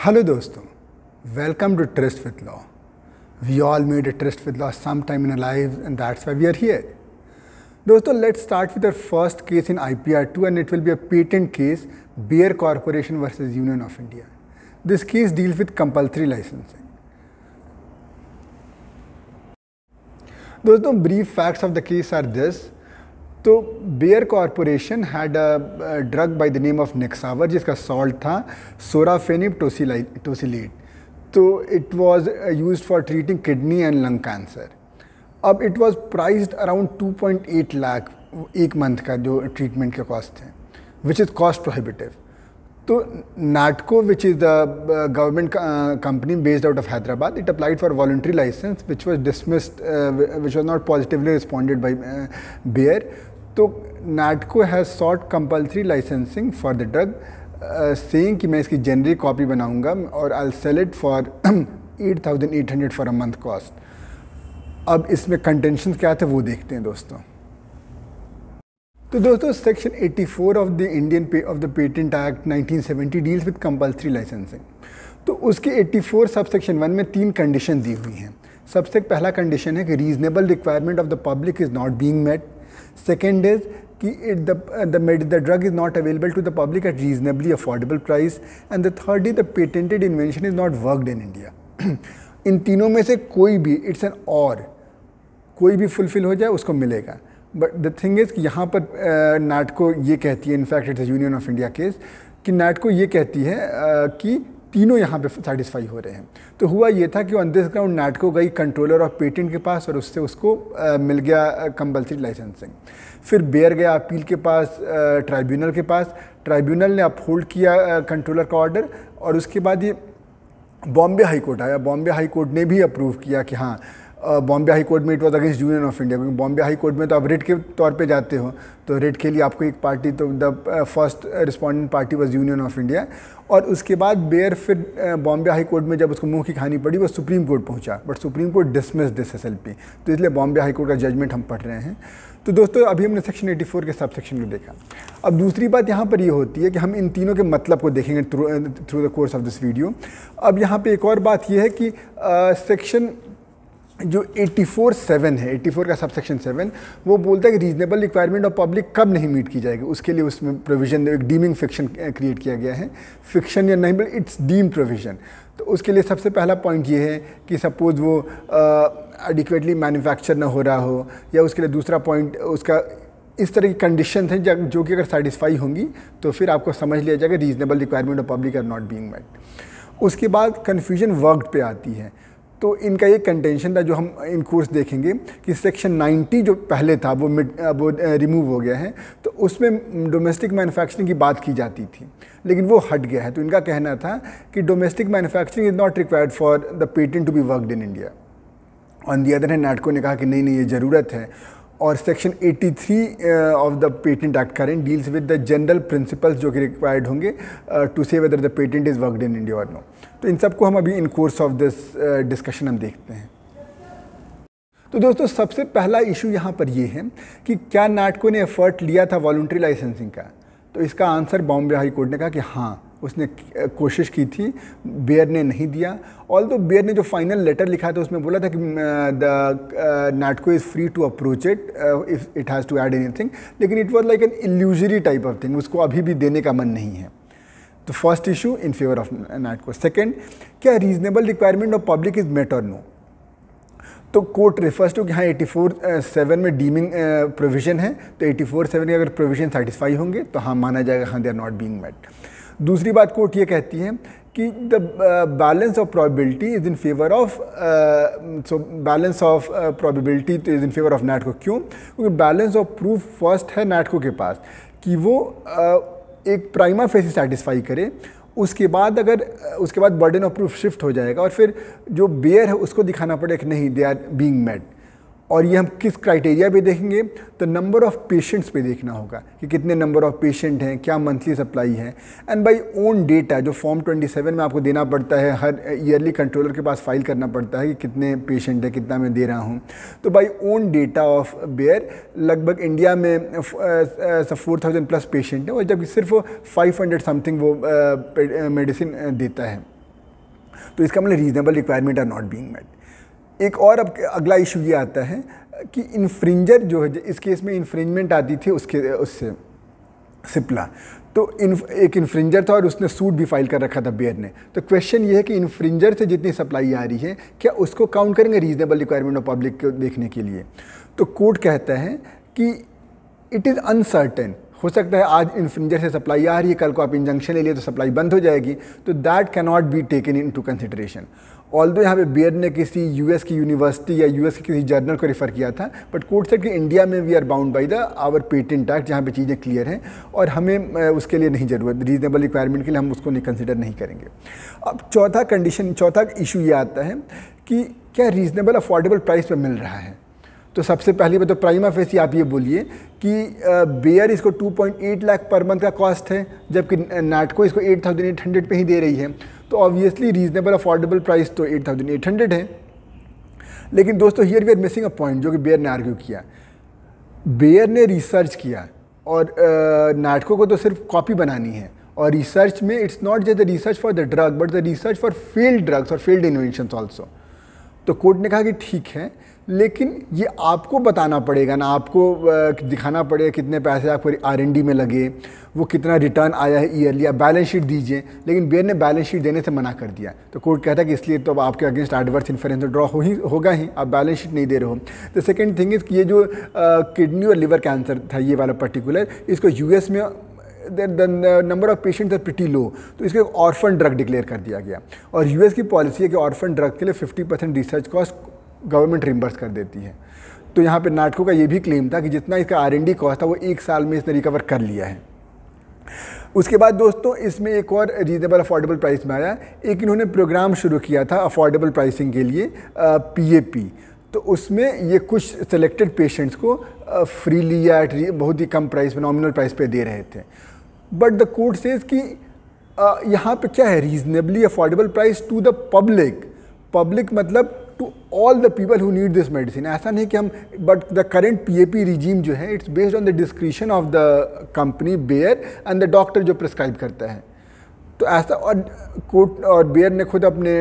Hello, दोस्तों. Welcome to Trust with Law. We all made a trust with law sometime in our lives, and that's why we are here. दोस्तों, let's start with our first case in IPR 2, and it will be a patent case, Beer Corporation versus Union of India. This case deals with compulsory licensing. the brief facts of the case are this. तो Bayer corporation had a drug by the name of Nexavar जिसका salt था sorafenib tosylate तो it was used for treating kidney and lung cancer अब it was priced around 2.8 lakh एक month का जो treatment के cost थे विच इज़ कॉस्ट प्रोहिबिटिव तो Natco which is the government company based out of Hyderabad it applied for voluntary licence which was dismissed which was not positively responded by Bayer तो Natco has sought compulsory licensing for the drug saying कि मैं इसकी generic copy बनाऊंगा और I sell it for eight thousand eight hundred for a month cost अब इसमें contention क्या थे वो देखते हैं दोस्तों तो दोस्तों section 84 of the Indian of the patent act 1970 deals with compulsory licensing तो उसके 84 सब सेक्शन वन में तीन कंडीशन दी हुई हैं सबसे पहला कंडीशन है कि reasonable requirement of the public is not being met second is कि it the made the drug is not available to the public at reasonably affordable price and the third is the patented invention is not worked in India इन तीनों में से कोई भी it's an और कोई भी फुलफिल हो जाए उसको मिलेगा बट द थिंग इज़ कि यहाँ पर uh, नाटको ये कहती है in fact it's union of India case कि नाटको ये कहती है uh, कि तीनों यहाँ पे सेटिस्फाई हो रहे हैं तो हुआ ये था कि ऑन दिस ग्राउंड नाटको गई कंट्रोलर ऑफ पेटेंट के पास और उससे उसको आ, मिल गया कंपल्सरी लाइसेंसिंग फिर बेयर गया अपील के पास ट्राइब्यूनल के पास ट्राइब्यूनल ने अपहोल्ड किया कंट्रोलर का ऑर्डर और उसके बाद ये बॉम्बे हाई कोर्ट आया बॉम्बे हाई कोर्ट ने भी अप्रूव किया कि हाँ बॉम्बे हाई कोर्ट में it was against union of India क्योंकि बॉम्बे हाई कोर्ट में तो आप रेट के तौर पे जाते हो तो रेट के लिए आपको एक पार्टी तो the first respondent party was union of India और उसके बाद बेयर फिर बॉम्बे हाई कोर्ट में जब उसको मुंह की खानी पड़ी वो सुप्रीम कोर्ट पहुंचा but supreme court dismiss this as तो इसलिए बॉम्बे हाई कोर्ट का जजमेंट हम पढ़ रहे हैं तो दोस्तों अभी हमने सेक्शन 84 के सब सेक्शन को देखा अब दूसरी बात यहाँ पर ये यह होती है कि हम इन तीनों के मतलब को देखेंगे through the course of this video अब यहाँ पर एक और बात यह है कि सेक्शन uh, जो 84.7 है 84 का सबसेक्शन 7 वो बोलता है कि रीजनेबल रिक्वायरमेंट ऑफ पब्लिक कब नहीं मीट की जाएगी उसके लिए उसमें प्रोविजन एक डीमिंग फिक्शन क्रिएट किया गया है फिक्शन या नहीं बल इट्स डीम प्रोविजन तो उसके लिए सबसे पहला पॉइंट ये है कि सपोज़ वो एडिक्वेटली मैन्युफैक्चर ना हो रहा हो या उसके लिए दूसरा पॉइंट उसका इस तरह की कंडीशन है जो कि अगर सेटिस्फाई होंगी तो फिर आपको समझ लिया जाएगा reasonable requirement of public are not being met उसके बाद कन्फ्यूजन वर्क पे आती है तो इनका ये कंटेंशन था जो हम इन कोर्स देखेंगे कि सेक्शन 90 जो पहले था वो मिड वो रिमूव हो गया है तो उसमें डोमेस्टिक मैन्युफैक्चरिंग की बात की जाती थी लेकिन वो हट गया है तो इनका कहना था कि domestic manufacturing is not required for the patent to be worked in India on the other hand Natco ने कहा कि नहीं नहीं ये ज़रूरत है और section 83 of the patent act current deals with the general principles जो कि रिक्वायर्ड होंगे to say whether the patent is worked in India और नो तो इन सबको हम अभी in course of this discussion हम देखते हैं तो दोस्तों सबसे पहला इशू यहाँ पर ये है कि क्या नाटको ने एफर्ट लिया था वॉल्ट्री लाइसेंसिंग का तो इसका आंसर बॉम्बे हाई कोर्ट ने कहा कि हाँ उसने कोशिश की थी बेयर ने नहीं दिया ऑल दो बेयर ने जो फाइनल लेटर लिखा था उसमें बोला था कि the Natco is free to approach it if it has to add एनी थिंग लेकिन it was like an illusory type of thing उसको अभी भी देने का मन नहीं है तो first issue in favour of Natco second क्या reasonable requirement of public is met और नो तो कोर्ट रिफर्स टू कि हाँ एटी फोर सेवन में डीमिंग प्रोविजन है तो एटी फोर सेवन के अगर प्रोविजन सेटिस्फाई होंगे तो हाँ माना जाएगा हाँ they are not being met दूसरी बात कोर्ट ये कहती है कि the balance of probability is in favour of so balance of probability is in favour of Natco क्यों क्योंकि बैलेंस ऑफ प्रूफ फर्स्ट है नाटको के पास कि वो uh, एक प्राइमा फेस सेटिस्फाई करे उसके बाद अगर uh, उसके बाद बर्डन ऑफ प्रूफ शिफ्ट हो जाएगा और फिर जो बेयर है उसको दिखाना पड़ेगा कि नहीं दे आर बींग मेड और ये हम किस क्राइटेरिया पे देखेंगे तो नंबर ऑफ़ पेशेंट्स पे देखना होगा कि कितने नंबर ऑफ़ पेशेंट हैं क्या मंथली सप्लाई है एंड बाई ओन डेटा जो फॉर्म 27 में आपको देना पड़ता है हर ईयरली कंट्रोलर के पास फाइल करना पड़ता है कि कितने पेशेंट हैं कितना मैं दे रहा हूँ तो by own data of Bayer लगभग इंडिया में फोर थाउजेंड प्लस पेशेंट है और जबकि सिर्फ फाइव हंड्रेड समथिंग वो मेडिसिन देता है तो इसका मतलब reasonable requirement are not being met एक और अब अगला इशू ये आता है कि इन्फ्रिंजर जो है इस केस में इन्फ्रिंजमेंट आती थी उसके उससे सिप्ला तो इन एक इन्फ्रिंजर था और उसने सूट भी फाइल कर रखा था बियर ने तो क्वेश्चन ये है कि इन्फ्रिंजर से जितनी सप्लाई आ रही है क्या उसको काउंट करेंगे रीजनेबल रिक्वायरमेंट ऑफ पब्लिक को देखने के लिए तो कोर्ट कहता है कि इट इज़ अनसर्टेन हो सकता है आज इन्फ्रिंजर से सप्लाई आ रही है कल को आप इंजंक्शन ले लिए तो सप्लाई बंद हो जाएगी तो that cannot be taken into consideration although यहाँ पे बियर ने किसी यूएस की यूनिवर्सिटी या यूएस के किसी जर्नल को रेफ़र किया था बट कोर्ट सेट कि इंडिया में we are bound by the our patent act जहाँ पे चीज़ें क्लियर हैं और हमें उसके लिए नहीं ज़रूरत रीजनेबल रिक्वायरमेंट के लिए हम उसको नहीं कंसिडर नहीं करेंगे अब चौथा कंडीशन चौथा इशू ये आता है कि क्या रीज़नेबल अफोर्डेबल प्राइस पर मिल रहा है तो सबसे पहली बात तो प्राइमा फेसी आप ये बोलिए कि बेयर इसको 2.8 लाख पर मंथ का कॉस्ट है जबकि नाटको इसको 8,800 पे ही दे रही है तो ऑब्वियसली रीजनेबल अफोर्डेबल प्राइस तो 8,800 है लेकिन दोस्तों here we are missing a point जो कि बेयर ने आर्ग्यू किया बेयर ने रिसर्च किया और नाटकों को तो सिर्फ कॉपी बनानी है और रिसर्च में it's not just the research for the drug but the research for field drugs और फील्ड इन्वेंशन ऑल्सो तो कोर्ट ने कहा कि ठीक है लेकिन ये आपको बताना पड़ेगा ना आपको दिखाना पड़ेगा कितने पैसे आपको आर में लगे वो कितना रिटर्न आया है ईयरली आप बैलेंस शीट दीजिए लेकिन बेयर ने बैलेंस शीट देने से मना कर दिया तो कोर्ट कहता है कि इसलिए तो अब आपके अगेंस्ट एडवर्स इन्फ्रेंस ड्रॉ हो ही होगा ही आप बैलेंस शीट नहीं दे रहे हो तो सेकेंड थिंग इज़ कि ये जो किडनी और लिवर कैंसर था ये वाला पर्टिकुलर इसको यूएस में number of patient are pretty low तो इसके ऑर्फन ड्रग डिक्लेयर कर दिया गया और यूएस की पॉलिसी है कि ऑर्फन ड्रग के लिए 50 percent research cost government reimburse कर देती है तो यहाँ पर नाटकों का ये भी क्लेम था कि जितना इसका आर एन डी कॉस्ट था वो एक साल में इसने रिकवर कर लिया है उसके बाद दोस्तों इसमें एक और रीजनेबल अफोर्डेबल प्राइस में आया एक इन्होंने प्रोग्राम शुरू किया था अफोर्डेबल प्राइसिंग के लिए पी ए पी तो उसमें ये कुछ सेलेक्टेड पेशेंट्स को फ्रीली या बहुत ही कम प्राइस में नॉमिनल प्राइस पे दे रहे थे बट द कोर्ट सेज कि uh, यहाँ पे क्या है reasonably affordable price to the public public मतलब to all the people who need this medicine ऐसा नहीं कि हम but the current PAP regime जो है it's based on the description of the company Bayer and the doctor जो prescribe करता है तो ऐसा और कोर्ट और बेयर ने खुद अपने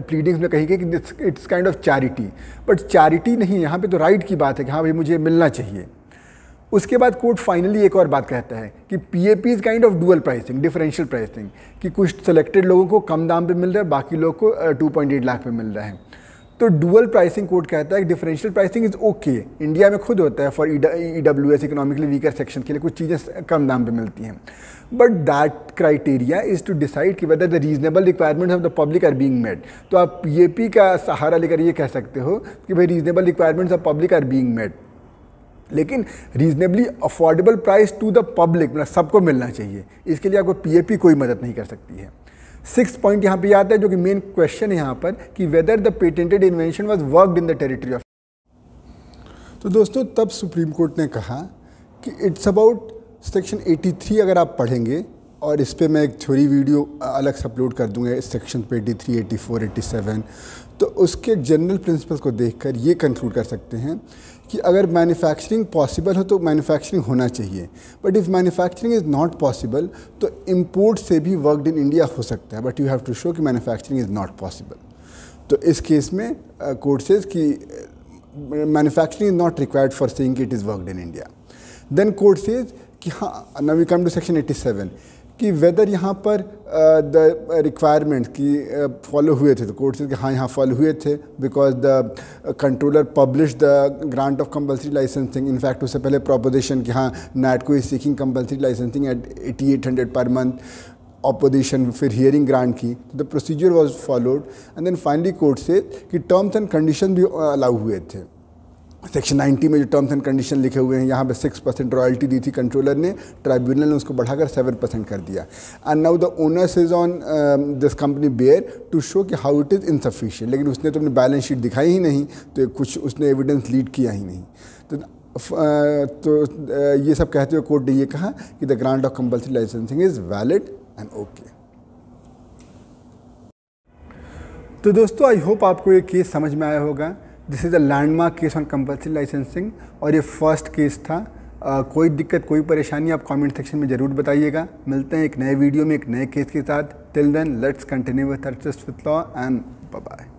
प्लीडिंग्स uh, uh, में कही कि it's kind of charity but charity नहीं यहाँ पे तो राइट की बात है कि हाँ भाई मुझे मिलना चाहिए उसके बाद कोर्ट फाइनली एक और बात कहता है कि P A P is kind of dual pricing differential pricing कि कुछ सेलेक्टेड लोगों को कम दाम पे मिल रहा है बाकी लोगों को टू पॉइंट एट लाख पे मिल रहा है तो डुअल प्राइसिंग कोर्ट कहता है differential pricing is okay India में खुद होता है for E W S economically weaker section के लिए कुछ चीज़ें कम दाम पर मिलती हैं but that criteria is to decide कि whether the reasonable requirement of the public are being made तो आप पी का सहारा लेकर ये कह सकते हो कि भाई reasonable requirements of public are being made लेकिन reasonably affordable price to the public मतलब सबको मिलना चाहिए इसके लिए आपको पीएपी कोई मदद नहीं कर सकती है सिक्स पॉइंट यहाँ पे आता है जो कि मेन क्वेश्चन है यहाँ पर कि whether the patented invention was worked in the territory of तो दोस्तों तब सुप्रीम कोर्ट ने कहा कि इट्स अबाउट सेक्शन 83 अगर आप पढ़ेंगे और इस पर मैं एक थोड़ी वीडियो अलग से अपलोड कर दूंगा इस सेक्शन पे eighty three eighty four eighty seven तो उसके जनरल प्रिंसिपल्स को देखकर ये कंक्लूड कर सकते हैं कि अगर मैन्युफैक्चरिंग पॉसिबल हो तो मैन्युफैक्चरिंग होना चाहिए but if manufacturing is not possible तो इम्पोर्ट से भी वर्कड इन इंडिया हो सकता है but you have to show कि मैनुफैक्चरिंग इज़ नॉट पॉसिबल तो इस केस में कोर्सेज की manufacturing is not required for saying it is worked in India then court says कि हाँ now we come to section seven कि वेदर यहाँ पर द uh, रिक्वायरमेंट कि फॉलो uh, हुए थे तो कोर्ट से कि हाँ यहाँ फॉलो हुए थे because the controller publish the grant of compulsory licensing in fact उससे पहले प्रोपोजिशन कि हाँ को is seeking compulsory licensing at eighty eight hundred per month opposition फिर हियरिंग ग्रांट की तो the procedure was followed and then finally court से कि टर्म्स एंड कंडीशन भी अलाउ uh, हुए थे सेक्शन 90 में जो टर्म्स एंड कंडीशन लिखे हुए हैं यहाँ पे सिक्स परसेंट रॉयल्टी दी थी कंट्रोलर ने ट्राइब्यूनल ने उसको बढ़ाकर सेवन परसेंट कर दिया and now the owners is on this company Bayer to show कि हाउ इट इज़ इनसफिशियंट लेकिन उसने तो अपनी बैलेंस शीट दिखाई ही नहीं तो कुछ उसने एविडेंस लीड किया ही नहीं तो uh, तो uh, ये सब कहते हुए कोर्ट ने ये कहा कि the grant of compulsory licensing is valid and okay तो दोस्तों आई होप आपको ये केस समझ में आया होगा this is a landmark case on compulsory licensing और ये फर्स्ट केस था आ, कोई दिक्कत कोई परेशानी आप कमेंट सेक्शन में ज़रूर बताइएगा मिलते हैं एक नए वीडियो में एक नए केस के साथ till then let's continue with अर्चस्ट विथ लॉ एंड बाय